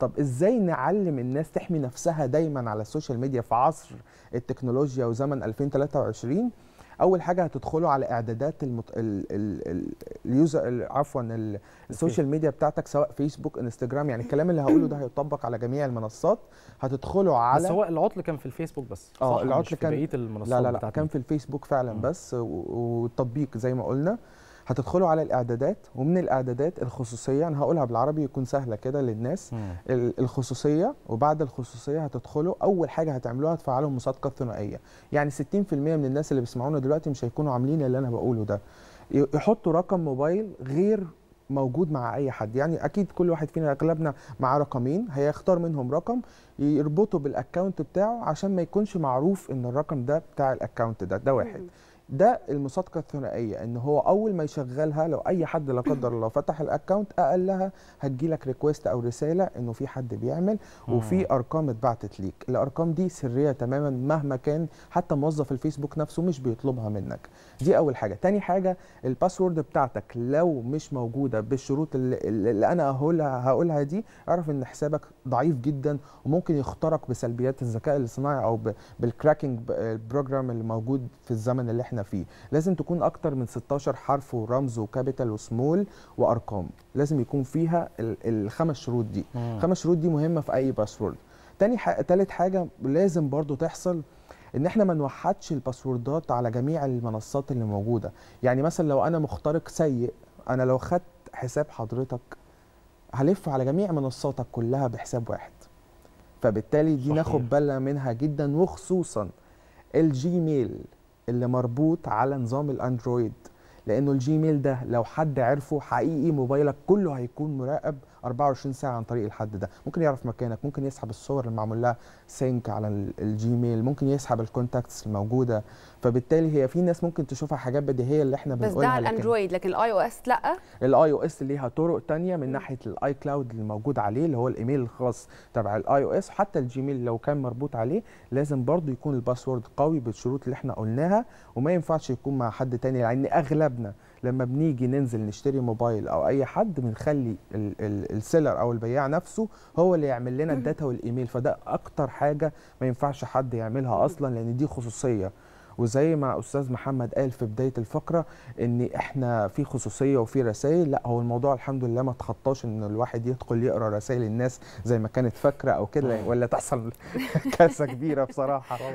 طب ازاي نعلم الناس تحمي نفسها دايما على السوشيال ميديا في عصر التكنولوجيا وزمن 2023 اول حاجه هتدخلوا على اعدادات المت... ال... ال... اليوزر عفوا ال... السوشيال ميديا بتاعتك سواء فيسبوك انستجرام يعني الكلام اللي هقوله ده هيطبق على جميع المنصات هتدخلوا على بس هو العطل كان في الفيسبوك بس اه العطل كان في بقيه المنصات لا لا لا كان في الفيسبوك فعلا بس والتطبيق زي ما قلنا هتدخلوا على الاعدادات ومن الاعدادات الخصوصيه انا هقولها بالعربي يكون سهله كده للناس مم. الخصوصيه وبعد الخصوصيه هتدخلوا اول حاجه هتعملوها تفعلوا المصادقه الثنائيه يعني 60% من الناس اللي بيسمعونا دلوقتي مش هيكونوا عاملين اللي انا بقوله ده يحطوا رقم موبايل غير موجود مع اي حد يعني اكيد كل واحد فينا اغلبنا معاه رقمين هيختار منهم رقم يربطه بالاكونت بتاعه عشان ما يكونش معروف ان الرقم ده بتاع الاكونت ده ده واحد ده المصادقه الثنائيه ان هو اول ما يشغلها لو اي حد لا قدر الله فتح الاكونت اقلها هتجيلك ريكويست او رساله انه في حد بيعمل وفي ارقام اتبعتت ليك الارقام دي سريه تماما مهما كان حتى موظف الفيسبوك نفسه مش بيطلبها منك دي اول حاجه تاني حاجه الباسورد بتاعتك لو مش موجوده بالشروط اللي, اللي انا هقولها هقولها دي اعرف ان حسابك ضعيف جدا وممكن يخترق بسلبيات الذكاء الاصطناعي او بالكراكنج بروجرام اللي موجود في الزمن اللي احنا فيه لازم تكون اكتر من 16 حرف ورمز وكابيتال وسمول وارقام لازم يكون فيها الخمس شروط دي الخمس شروط دي مهمه في اي باسورد تاني ح... تالت حاجه لازم برضو تحصل ان احنا ما نوحدش الباسوردات على جميع المنصات اللي موجوده يعني مثلا لو انا مخترق سيء انا لو خدت حساب حضرتك هلف على جميع منصاتك كلها بحساب واحد فبالتالي دي ناخد بالنا منها جدا وخصوصا الجيميل اللي مربوط على نظام الاندرويد لانه الجيميل ده لو حد عرفه حقيقي موبايلك كله هيكون مراقب 24 ساعه عن طريق الحد ده ممكن يعرف مكانك ممكن يسحب الصور اللي معمول لها سينك على الجيميل ممكن يسحب الكونتاكتس الموجوده فبالتالي هي في ناس ممكن تشوفها حاجات بديهيه اللي احنا بنقولها بس ده على الاندرويد لكن الاي او اس لا الاي او اس ليها طرق ثانيه من م. ناحيه الاي كلاود اللي موجود عليه اللي هو الايميل الخاص تبع الاي او اس وحتى الجيميل لو كان مربوط عليه لازم برضه يكون الباسورد قوي بالشروط اللي احنا قلناها وما ينفعش يكون مع حد تاني لان اغلب احنا لما بنيجي ننزل نشتري موبايل او اي حد بنخلي السيلر او البياع نفسه هو اللي يعمل لنا الداتا والايميل فده اكتر حاجه ما ينفعش حد يعملها اصلا لان دي خصوصيه وزي ما استاذ محمد قال في بدايه الفقره ان احنا في خصوصيه وفي رسائل لا هو الموضوع الحمد لله ما تخطاش ان الواحد يدخل يقرا رسائل الناس زي ما كانت فاكره او كده آه. ولا تحصل كارثه كبيره بصراحه